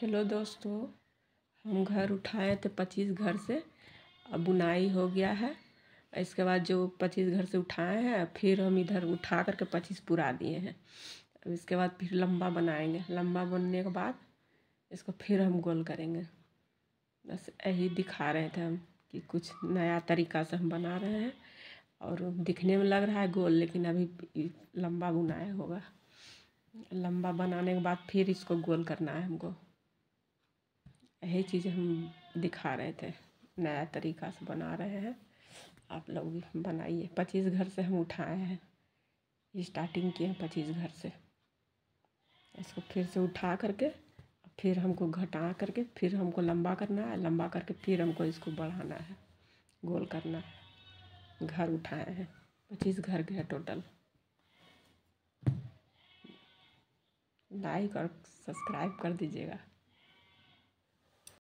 hello दोस्तों हम घर उठाए थे पच्चीस घर से अब बुनाई हो गया है इसके बाद जो पच्चीस घर से उठाए हैं फिर हम इधर उठा करके पच्चीस पुरा दिए हैं अब इसके बाद फिर लंबा बनाएंगे लंबा बनने के बाद इसको फिर हम गोल करेंगे बस यही दिखा रहे थे हम कि कुछ नया तरीका से हम बना रहे हैं और दिखने में लग रहा है गोल लेकिन अभी लंबा बुनाया होगा लंबा बनाने के बाद फिर इसको गोल करना है हमको यही चीज़ हम दिखा रहे थे नया तरीका से बना रहे हैं आप लोग भी बनाइए पच्चीस घर से हम उठाए हैं स्टार्टिंग किए हैं पच्चीस घर से इसको फिर से उठा करके फिर हमको घटा करके फिर हमको लंबा करना है लंबा करके फिर हमको इसको बढ़ाना है गोल करना है घर उठाए हैं पच्चीस घर के हैं टोटल लाइक और सब्सक्राइब कर दीजिएगा